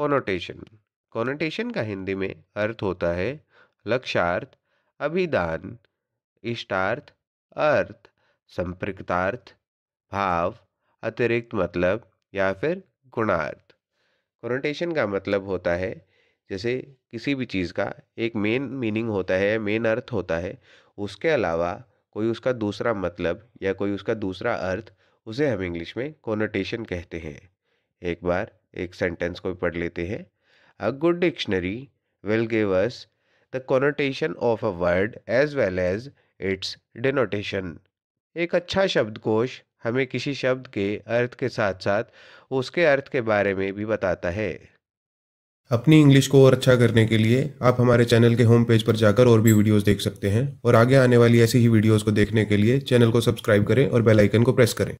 connotation connotation का हिंदी में अर्थ होता है लक्षार्थ अभिदान इष्टार्थ अर्थ संपृक्तार्थ भाव अतिरिक्त मतलब या फिर गुणार्थ कोनोटेशन का मतलब होता है जैसे किसी भी चीज़ का एक मेन मीनिंग होता है मेन अर्थ होता है उसके अलावा कोई उसका दूसरा मतलब या कोई उसका दूसरा अर्थ उसे हम इंग्लिश में कोनोटेशन कहते हैं एक बार एक सेंटेंस को भी पढ़ लेते हैं a good dictionary will give us the connotation of a word as well as its denotation एक अच्छा शब्दकोश हमें किसी शब्द के अर्थ के साथ साथ उसके अर्थ के बारे में भी बताता है अपनी इंग्लिश को और अच्छा करने के लिए आप हमारे चैनल के होम पेज पर जाकर और भी वीडियोस देख सकते हैं और आगे आने वाली ऐसी ही वीडियोस को देखने के लिए चैनल को सब्सक्राइब करें और बेल आइकन को प्रेस करें